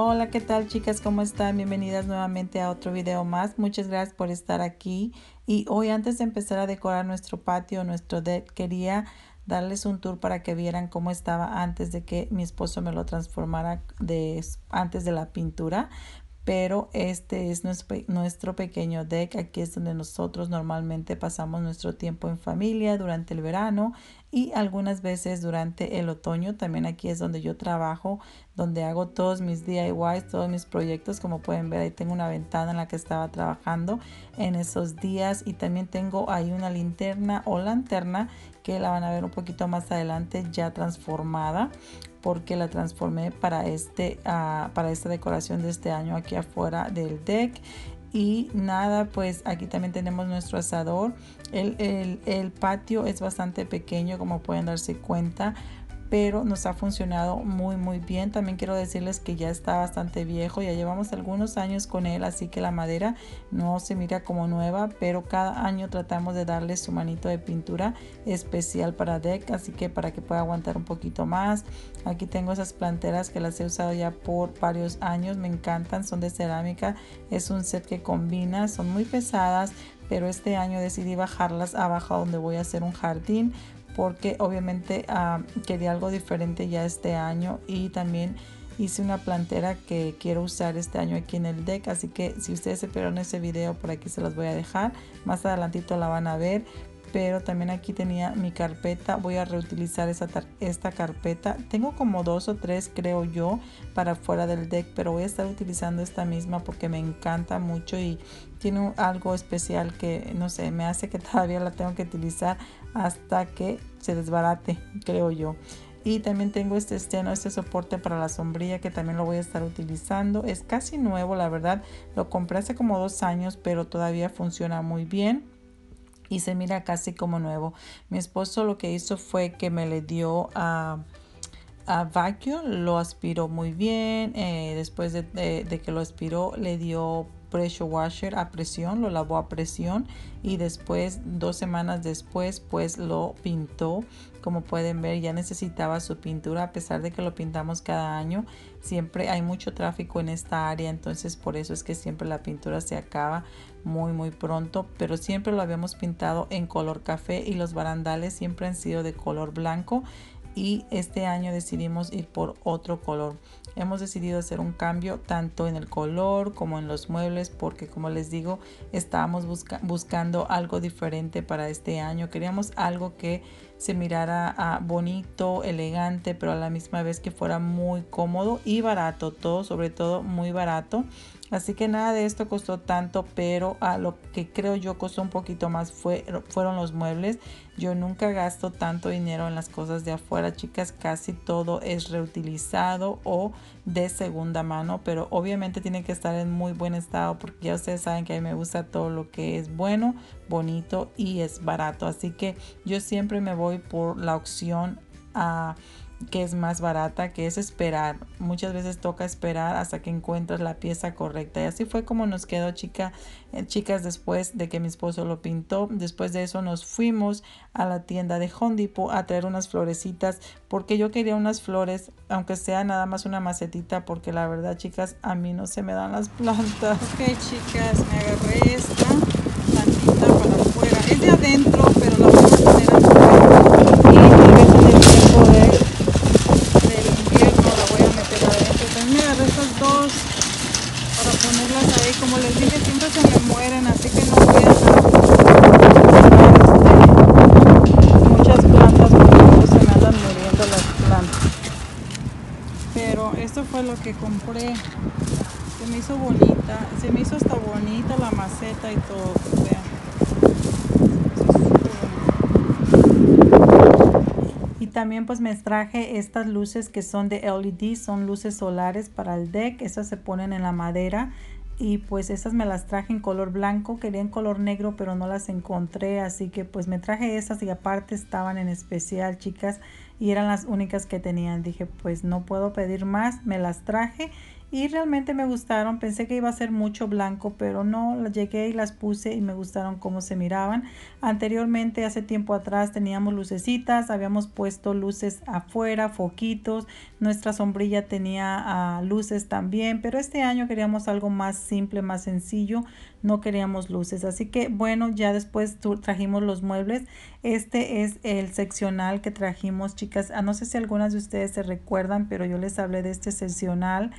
Hola, ¿qué tal chicas? ¿Cómo están? Bienvenidas nuevamente a otro video más. Muchas gracias por estar aquí. Y hoy antes de empezar a decorar nuestro patio, nuestro deck, quería darles un tour para que vieran cómo estaba antes de que mi esposo me lo transformara antes de la pintura. Pero este es nuestro, nuestro pequeño deck. Aquí es donde nosotros normalmente pasamos nuestro tiempo en familia durante el verano y algunas veces durante el otoño también aquí es donde yo trabajo donde hago todos mis DIYs todos mis proyectos como pueden ver ahí tengo una ventana en la que estaba trabajando en esos días y también tengo ahí una linterna o lanterna que la van a ver un poquito más adelante ya transformada porque la transformé para este ah, para esta decoración de este año aquí afuera del deck y nada, pues aquí también tenemos nuestro asador. El, patio es bastante pequeño, como pueden darse cuenta pero nos ha funcionado muy muy bien. También quiero decirles que ya está bastante viejo, ya llevamos algunos años con él, así que la madera no se mira como nueva, pero cada año tratamos de darle su manito de pintura especial para deck, así que para que pueda aguantar un poquito más. Aquí tengo esas planteras que las he usado ya por varios años, me encantan, son de cerámica, es un set que combina, son muy pesadas, pero este año decidí bajarlas abajo donde voy a hacer un jardín porque obviamente ah, quería algo diferente ya este año y también hice una plantera que quiero usar este año aquí en el deck así que si ustedes se perdieron ese video por aquí se los voy a dejar más adelantito la van a ver pero también aquí tenía mi carpeta voy a reutilizar esa esta carpeta tengo como dos o tres creo yo para fuera del deck pero voy a estar utilizando esta misma porque me encanta mucho y tiene algo especial que no sé me hace que todavía la tengo que utilizar hasta que se desbarate, creo yo. Y también tengo este esteno, este soporte para la sombrilla que también lo voy a estar utilizando. Es casi nuevo, la verdad. Lo compré hace como dos años, pero todavía funciona muy bien y se mira casi como nuevo. Mi esposo lo que hizo fue que me le dio a, a vacuum, lo aspiró muy bien. Eh, después de, que lo aspiró, le dio pressure washer a presión, lo lavó a presión y después, dos semanas después, pues lo pintó. Como pueden ver, ya necesitaba su pintura a pesar de que lo pintamos cada año. Siempre hay mucho tráfico en esta área, entonces por eso es que siempre la pintura se acaba muy muy pronto, pero siempre lo habíamos pintado en color café y los barandales siempre han sido de color blanco y este año decidimos ir por otro color. Hemos decidido hacer un cambio tanto en el color como en los muebles porque como les digo estábamos buscando algo diferente para este año. Queríamos algo que se mirara ah, bonito, elegante, pero a la misma vez que fuera muy cómodo y barato, todo sobre todo muy barato. Así que nada de esto costó tanto, pero a ah, lo que creo yo costó un poquito más fue, fueron los muebles. Yo nunca gasto tanto dinero en las cosas de afuera, chicas. Casi todo es reutilizado o de segunda mano, pero obviamente tiene que estar en muy buen estado porque ya ustedes saben que a mí me gusta todo lo que es bueno, bonito y es barato. Así que yo siempre me voy por la opción ah, que es más barata, que es esperar. Muchas veces toca esperar hasta que encuentras la pieza correcta. Y así fue como nos quedó chica, eh, chicas después de que mi esposo lo pintó. Después de eso nos fuimos a la tienda de Hondipo a traer unas florecitas porque yo quería unas flores, aunque sea nada más una macetita, porque la verdad chicas, a mí no se me dan las plantas. Ok chicas, me agarré esta dentro pero la vamos a poner aquí Y en el tiempo de, del invierno, la voy a meter adentro. también me agarré estas dos para ponerlas ahí. Como les dije, siempre se me mueren, así que no voy a muchas plantas porque se me andan muriendo las plantas. Pero esto fue lo que compré. Se me hizo bonita, se me hizo hasta bonita la maceta y todo. también pues me traje estas luces que son de LED, son luces solares para el deck, esas se ponen en la madera y pues esas me las traje en color blanco, quería en color negro pero no las encontré, así que pues me traje esas y aparte estaban en especial chicas y eran las únicas que tenían, dije pues no puedo pedir más, me las traje y realmente me gustaron. Pensé que iba a ser mucho blanco, pero no, las llegué y las puse y me gustaron cómo se miraban. Anteriormente, hace tiempo atrás, teníamos lucecitas, habíamos puesto luces afuera, foquitos, nuestra sombrilla tenía ah, luces también, pero este año queríamos algo más simple, más sencillo, no queríamos luces. Así que bueno, ya después trajimos los muebles. Este es el seccional que trajimos, chicas. Ah, no sé si algunas de ustedes se recuerdan, pero yo les hablé de este seccional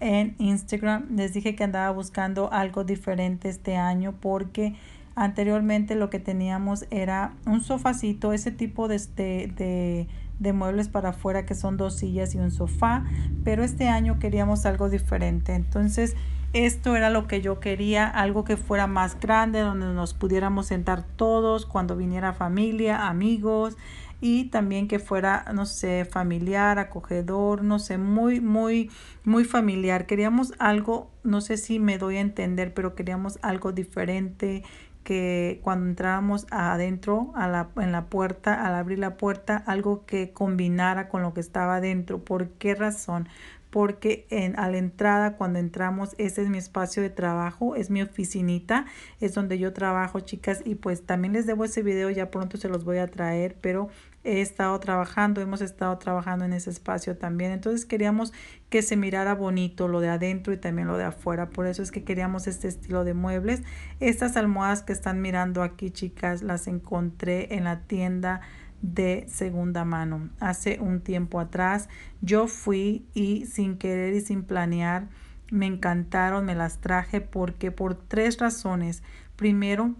en Instagram. Les dije que andaba buscando algo diferente este año porque anteriormente lo que teníamos era un sofacito, ese tipo de, este, de, de muebles para afuera que son dos sillas y un sofá, pero este año queríamos algo diferente. Entonces, esto era lo que yo quería, algo que fuera más grande, donde nos pudiéramos sentar todos cuando viniera familia, amigos y también que fuera, no sé, familiar, acogedor, no sé, muy, muy, muy familiar. Queríamos algo, no sé si me doy a entender, pero queríamos algo diferente que cuando entráramos adentro, a la, en la puerta, al abrir la puerta, algo que combinara con lo que estaba adentro. ¿Por qué razón? porque en, a la entrada, cuando entramos, ese es mi espacio de trabajo, es mi oficinita, es donde yo trabajo, chicas, y pues también les debo ese video, ya pronto se los voy a traer, pero he estado trabajando, hemos estado trabajando en ese espacio también. Entonces queríamos que se mirara bonito lo de adentro y también lo de afuera. Por eso es que queríamos este estilo de muebles. Estas almohadas que están mirando aquí, chicas, las encontré en la tienda de segunda mano. Hace un tiempo atrás yo fui y sin querer y sin planear me encantaron, me las traje porque por tres razones. Primero,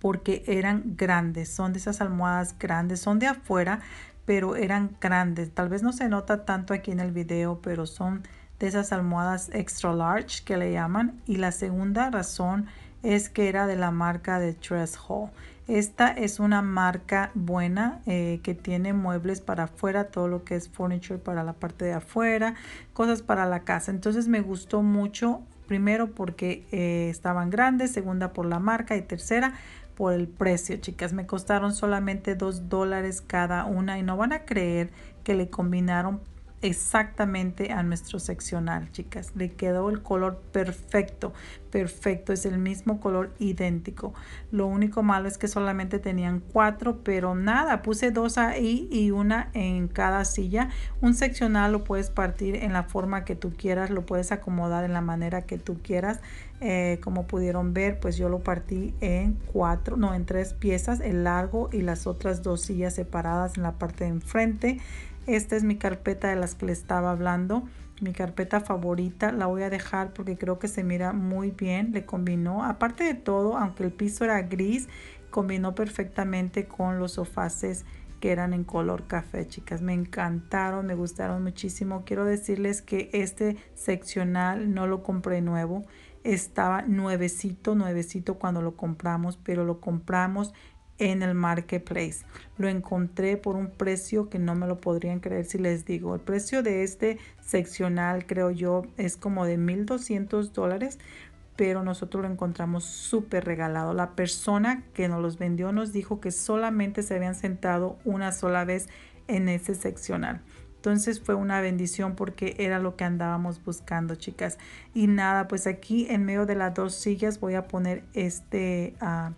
porque eran grandes, son de esas almohadas grandes, son de afuera, pero eran grandes. Tal vez no se nota tanto aquí en el video, pero son de esas almohadas extra large que le llaman. Y la segunda razón es que era de la marca de Tress Hall. Esta es una marca buena eh, que tiene muebles para afuera, todo lo que es furniture para la parte de afuera, cosas para la casa. Entonces me gustó mucho, primero porque eh, estaban grandes, segunda por la marca y tercera por el precio, chicas. Me costaron solamente 2 dólares cada una y no van a creer que le combinaron exactamente a nuestro seccional, chicas. Le quedó el color perfecto, perfecto. Es el mismo color idéntico. Lo único malo es que solamente tenían cuatro, pero nada, puse dos ahí y una en cada silla. Un seccional lo puedes partir en la forma que tú quieras, lo puedes acomodar en la manera que tú quieras. Eh, como pudieron ver, pues yo lo partí en cuatro, no, en tres piezas, el largo y las otras dos sillas separadas en la parte de enfrente esta es mi carpeta de las que le estaba hablando. Mi carpeta favorita la voy a dejar porque creo que se mira muy bien, le combinó. Aparte de todo, aunque el piso era gris, combinó perfectamente con los sofaces que eran en color café, chicas. Me encantaron, me gustaron muchísimo. Quiero decirles que este seccional no lo compré nuevo. Estaba nuevecito, nuevecito cuando lo compramos, pero lo compramos en el marketplace. Lo encontré por un precio que no me lo podrían creer si les digo. El precio de este seccional creo yo es como de 1.200 dólares, pero nosotros lo encontramos súper regalado. La persona que nos los vendió nos dijo que solamente se habían sentado una sola vez en ese seccional. Entonces fue una bendición porque era lo que andábamos buscando, chicas. Y nada, pues aquí en medio de las dos sillas voy a poner este... Ah,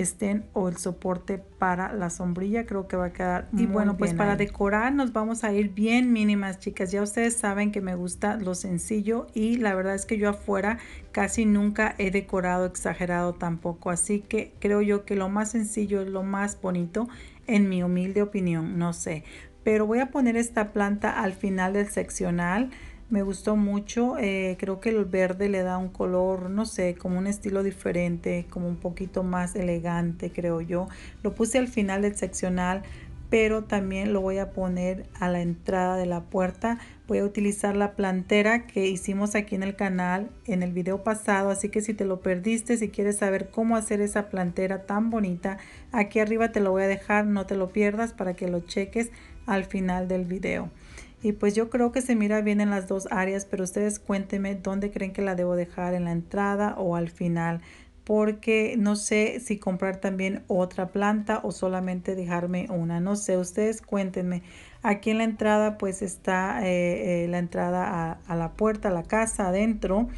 estén o el soporte para la sombrilla creo que va a quedar y bueno pues para decorar nos vamos a ir bien mínimas chicas ya ustedes saben que me gusta lo sencillo y la verdad es que yo afuera casi nunca he decorado exagerado tampoco así que creo yo que lo más sencillo es lo más bonito en mi humilde opinión no sé pero voy a poner esta planta al final del seccional me gustó mucho, eh, creo que el verde le da un color, no sé, como un estilo diferente, como un poquito más elegante, creo yo. Lo puse al final del seccional, pero también lo voy a poner a la entrada de la puerta. Voy a utilizar la plantera que hicimos aquí en el canal en el video pasado, así que si te lo perdiste, si quieres saber cómo hacer esa plantera tan bonita, aquí arriba te lo voy a dejar, no te lo pierdas para que lo cheques al final del video. Y pues yo creo que se mira bien en las dos áreas, pero ustedes cuéntenme dónde creen que la debo dejar, en la entrada o al final, porque no sé si comprar también otra planta o solamente dejarme una, no sé, ustedes cuéntenme. Aquí en la entrada pues está eh, eh, la entrada a, a la puerta, a la casa, adentro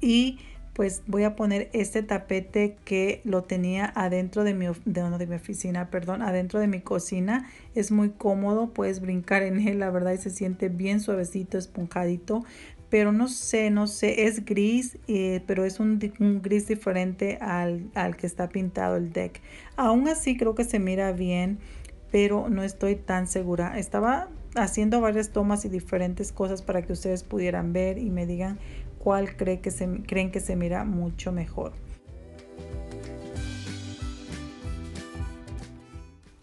y pues voy a poner este tapete que lo tenía adentro de mi, de, mi oficina, perdón, adentro de mi cocina. Es muy cómodo, puedes brincar en él, la verdad, y se siente bien suavecito, esponjadito. Pero no sé, no sé, es gris, eh, pero es un, gris diferente al, al que está pintado el deck. Aún así creo que se mira bien, pero no estoy tan segura. Estaba haciendo varias tomas y diferentes cosas para que ustedes pudieran ver y me digan cual cree que se, creen que se mira mucho mejor.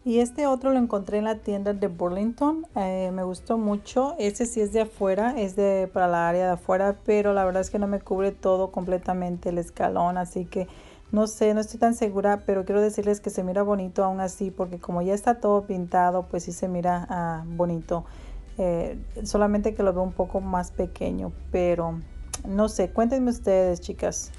Y este otro lo encontré en la tienda de Burlington. Eh, me gustó mucho. Este sí es de afuera, es de para la área de afuera, pero la verdad es que no me cubre todo completamente el escalón, así que no sé, no estoy tan segura, pero quiero decirles que se mira bonito aún así, porque como ya está todo pintado, pues sí se mira ah, bonito. Eh, solamente que lo veo un poco más pequeño, pero no sé, cuéntenme ustedes, chicas.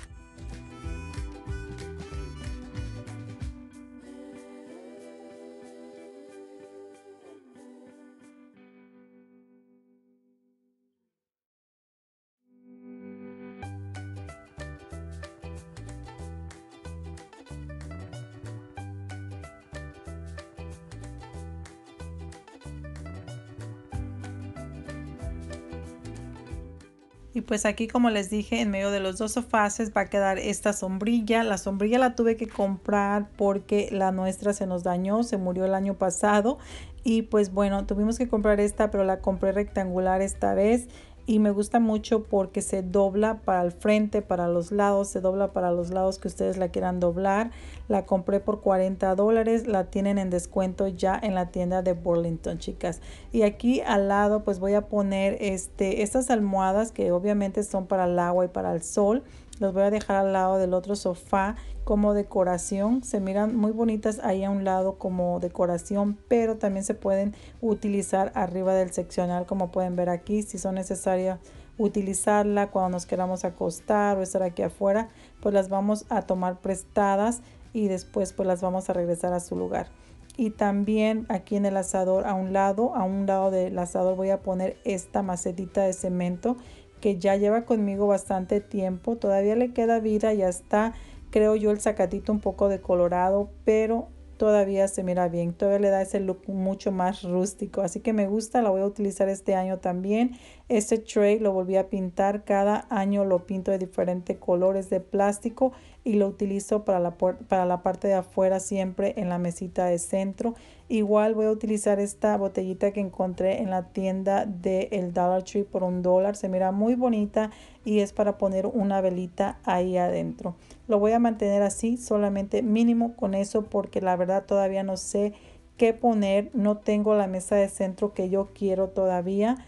Y pues aquí, como les dije, en medio de los dos sofaces va a quedar esta sombrilla. La sombrilla la tuve que comprar porque la nuestra se nos dañó, se murió el año pasado. Y pues bueno, tuvimos que comprar esta, pero la compré rectangular esta vez y me gusta mucho porque se dobla para el frente, para los lados, se dobla para los lados que ustedes la quieran doblar. La compré por 40 dólares, la tienen en descuento ya en la tienda de Burlington, chicas. Y aquí al lado pues voy a poner este, estas almohadas que obviamente son para el agua y para el sol los voy a dejar al lado del otro sofá como decoración. Se miran muy bonitas ahí a un lado como decoración, pero también se pueden utilizar arriba del seccional como pueden ver aquí si son necesarias utilizarla cuando nos queramos acostar o estar aquí afuera, pues las vamos a tomar prestadas y después pues las vamos a regresar a su lugar. Y también aquí en el asador a un lado, a un lado del asador voy a poner esta macetita de cemento que ya lleva conmigo bastante tiempo, todavía le queda vida Ya está. creo yo el sacatito un poco decolorado. pero todavía se mira bien, todavía le da ese look mucho más rústico, así que me gusta, la voy a utilizar este año también. Este tray lo volví a pintar, cada año lo pinto de diferentes colores de plástico y lo utilizo para la, para la parte de afuera siempre en la mesita de centro. Igual voy a utilizar esta botellita que encontré en la tienda de el Dollar Tree por un dólar, se mira muy bonita y es para poner una velita ahí adentro. Lo voy a mantener así, solamente mínimo con eso porque la verdad todavía no sé qué poner. No tengo la mesa de centro que yo quiero todavía.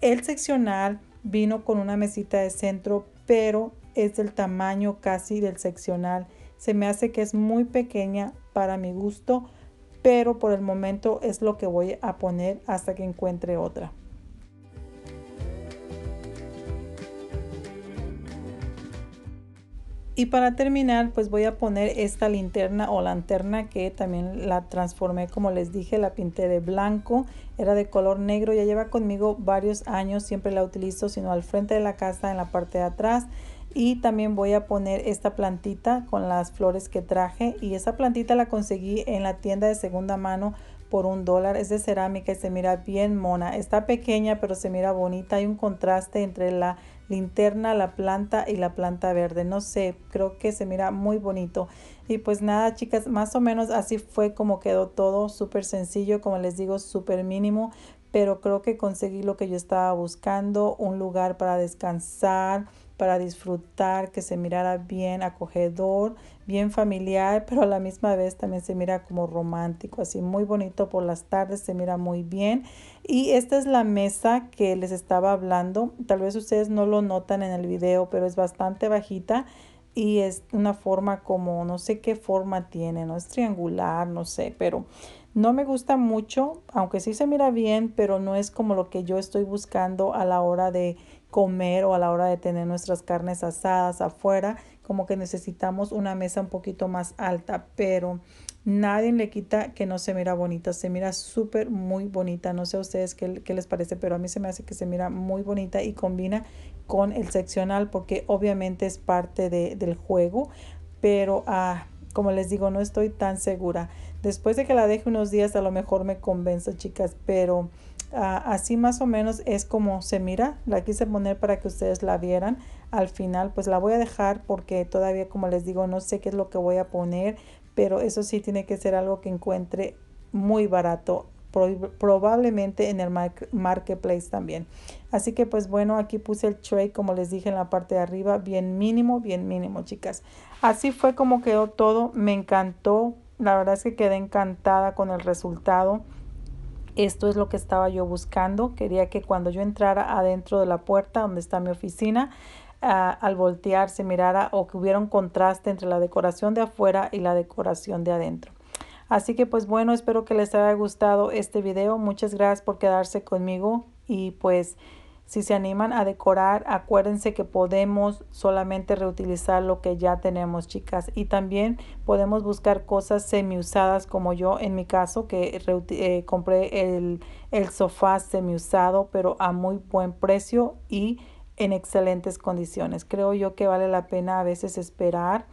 El seccional vino con una mesita de centro, pero es del tamaño casi del seccional. Se me hace que es muy pequeña para mi gusto, pero por el momento es lo que voy a poner hasta que encuentre otra. Y para terminar, pues voy a poner esta linterna o lanterna que también la transformé, como les dije, la pinté de blanco, era de color negro, ya lleva conmigo varios años, siempre la utilizo, sino al frente de la casa, en la parte de atrás. Y también voy a poner esta plantita con las flores que traje y esa plantita la conseguí en la tienda de segunda mano por un dólar. Es de cerámica y se mira bien mona. Está pequeña pero se mira bonita. Hay un contraste entre la linterna, la planta y la planta verde. No sé, creo que se mira muy bonito. Y pues nada, chicas, más o menos así fue como quedó todo, súper sencillo, como les digo, súper mínimo, pero creo que conseguí lo que yo estaba buscando, un lugar para descansar, para disfrutar, que se mirara bien acogedor, bien familiar, pero a la misma vez también se mira como romántico, así muy bonito por las tardes, se mira muy bien. Y esta es la mesa que les estaba hablando, tal vez ustedes no lo notan en el video, pero es bastante bajita y es una forma como, no sé qué forma tiene, no es triangular, no sé, pero... No me gusta mucho, aunque sí se mira bien, pero no es como lo que yo estoy buscando a la hora de comer o a la hora de tener nuestras carnes asadas afuera, como que necesitamos una mesa un poquito más alta, pero nadie le quita que no se mira bonita, se mira súper muy bonita, no sé a ustedes qué, les parece, pero a mí se me hace que se mira muy bonita y combina con el seccional porque obviamente es parte del juego, pero ah, como les digo, no estoy tan segura. Después de que la deje unos días, a lo mejor me convenzo, chicas, pero así más o menos es como se mira. La quise poner para que ustedes la vieran. Al final pues la voy a dejar porque todavía como les digo no sé qué es lo que voy a poner. Pero eso sí tiene que ser algo que encuentre muy barato. probablemente en el marketplace también. Así que pues bueno, aquí puse el tray como les dije en la parte de arriba. Bien mínimo, bien mínimo chicas. Así fue como quedó todo. Me encantó. La verdad es que quedé encantada con el resultado. Esto es lo que estaba yo buscando. Quería que cuando yo entrara adentro de la puerta donde está mi oficina, ah, al voltear se mirara o que hubiera un contraste entre la decoración de afuera y la decoración de adentro. Así que pues bueno, espero que les haya gustado este video. Muchas gracias por quedarse conmigo y pues... Si se animan a decorar, acuérdense que podemos solamente reutilizar lo que ya tenemos, chicas. Y también podemos buscar cosas semi usadas, como yo en mi caso, que eh, compré el, el sofá semi usado, pero a muy buen precio y en excelentes condiciones. Creo yo que vale la pena a veces esperar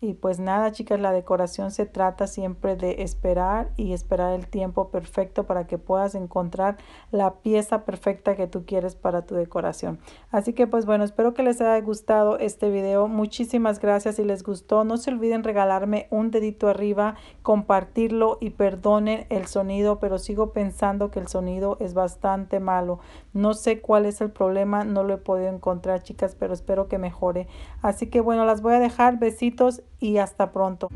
y pues nada, chicas, la decoración se trata siempre de esperar y esperar el tiempo perfecto para que puedas encontrar la pieza perfecta que tú quieres para tu decoración. Así que pues bueno, espero que les haya gustado este video. Muchísimas gracias y les gustó. No se olviden regalarme un dedito arriba, compartirlo y perdonen el sonido, pero sigo pensando que el sonido es bastante malo. No sé cuál es el problema, no lo he podido encontrar, chicas, pero espero que mejore. Así que bueno, las voy a dejar. Besitos y hasta pronto.